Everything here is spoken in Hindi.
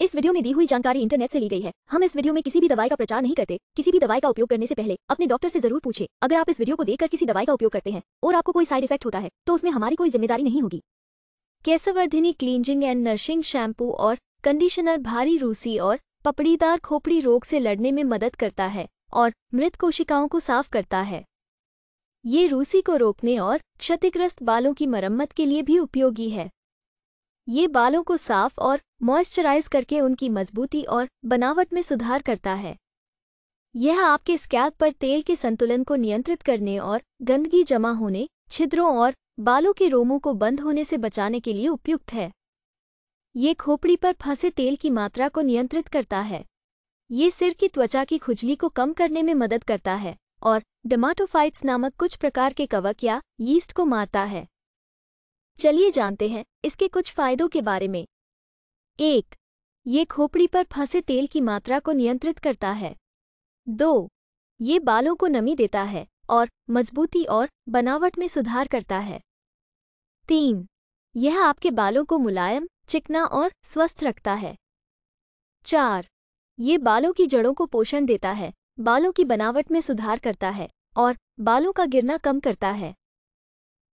इस वीडियो में दी हुई जानकारी इंटरनेट से ली गई है हम इस वीडियो में किसी भी दवाई का प्रचार नहीं करते किसी भी दवाई का उपयोग करने से पहले अपने डॉक्टर से जरूर पूछे अगर आप इस वीडियो को देखकर किसी दवाई का उपयोग करते हैं और आपको कोई साइड इफेक्ट होता है तो उसमें हमारी कोई जिम्मेदारी नहीं होगी Kesvardhini cleansing and nourishing shampoo और कंडीशनर भारी रूसी और पपड़ीदार खोपड़ी रोग से लड़ने में मदद करता है और मृत कोशिकाओं को साफ करता है ये रूसी को रोकने और क्षतिग्रस्त बालों की मरम्मत के लिए भी उपयोगी है ये बालों को साफ और मॉइस्चराइज करके उनकी मजबूती और बनावट में सुधार करता है यह आपके स्कैल्प पर तेल के संतुलन को नियंत्रित करने और गंदगी जमा होने छिद्रों और बालों के रोमों को बंद होने से बचाने के लिए उपयुक्त है ये खोपड़ी पर फंसे तेल की मात्रा को नियंत्रित करता है ये सिर की त्वचा की खुजली को कम करने में मदद करता है और डमाटोफाइट्स नामक कुछ प्रकार के कवक या यीस्ट को मारता है चलिए जानते हैं इसके कुछ फायदों के बारे में एक ये खोपड़ी पर फंसे तेल की मात्रा को नियंत्रित करता है दो ये बालों को नमी देता है और मजबूती और बनावट में सुधार करता है तीन यह आपके बालों को मुलायम चिकना और स्वस्थ रखता है चार ये बालों की जड़ों को पोषण देता है बालों की बनावट में सुधार करता है और बालों का गिरना कम करता है